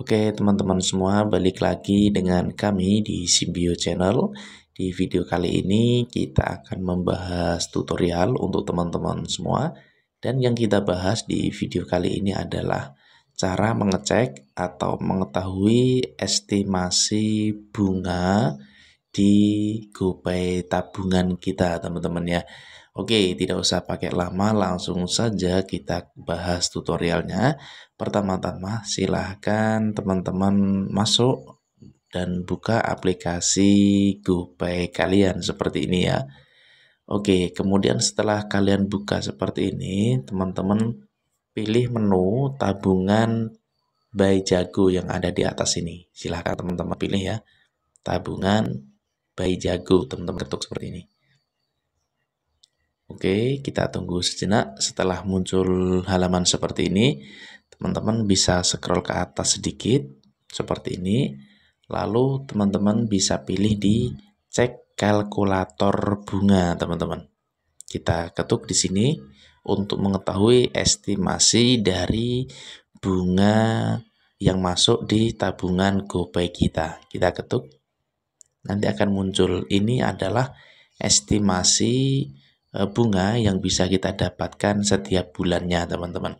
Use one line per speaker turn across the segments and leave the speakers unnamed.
Oke teman-teman semua balik lagi dengan kami di Simbio Channel Di video kali ini kita akan membahas tutorial untuk teman-teman semua Dan yang kita bahas di video kali ini adalah Cara mengecek atau mengetahui estimasi bunga di GoPay tabungan kita teman-teman ya Oke, tidak usah pakai lama, langsung saja kita bahas tutorialnya. Pertama-tama, silahkan teman-teman masuk dan buka aplikasi GoPay kalian seperti ini ya. Oke, kemudian setelah kalian buka seperti ini, teman-teman pilih menu tabungan by Jago yang ada di atas ini. Silahkan teman-teman pilih ya. Tabungan by Jago, teman-teman ketuk seperti ini. Oke, kita tunggu sejenak setelah muncul halaman seperti ini. Teman-teman bisa scroll ke atas sedikit seperti ini. Lalu teman-teman bisa pilih di cek kalkulator bunga, teman-teman. Kita ketuk di sini untuk mengetahui estimasi dari bunga yang masuk di tabungan GoPay kita. Kita ketuk. Nanti akan muncul ini adalah estimasi Eh, bunga yang bisa kita dapatkan setiap bulannya, teman-teman.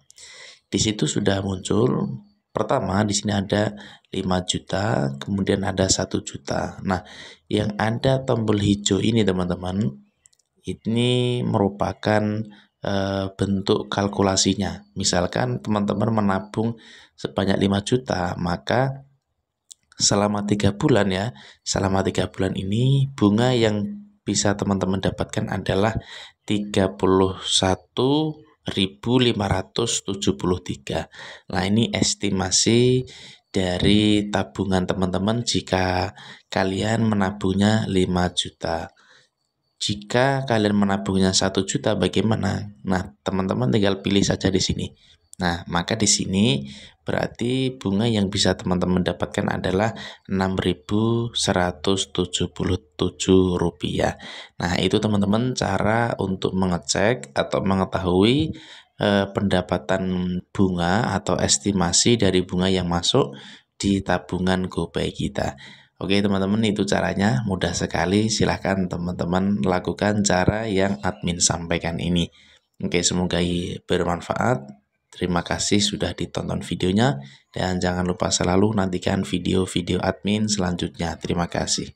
Di situ sudah muncul pertama di sini ada 5 juta, kemudian ada satu juta. Nah, yang ada tombol hijau ini teman-teman, ini merupakan e, bentuk kalkulasinya. Misalkan teman-teman menabung sebanyak 5 juta, maka selama tiga bulan ya, selama tiga bulan ini bunga yang bisa teman-teman dapatkan adalah 31.573. Nah, ini estimasi dari tabungan teman-teman jika kalian menabungnya 5 juta. Jika kalian menabungnya 1 juta bagaimana? Nah, teman-teman tinggal pilih saja di sini. Nah, maka di sini berarti bunga yang bisa teman-teman dapatkan adalah Rp6.177. Nah, itu teman-teman cara untuk mengecek atau mengetahui eh, pendapatan bunga atau estimasi dari bunga yang masuk di tabungan GoPay kita. Oke teman-teman itu caranya mudah sekali silahkan teman-teman lakukan cara yang admin sampaikan ini. Oke semoga bermanfaat Terima kasih sudah ditonton videonya dan jangan lupa selalu nantikan video-video admin selanjutnya. Terima kasih.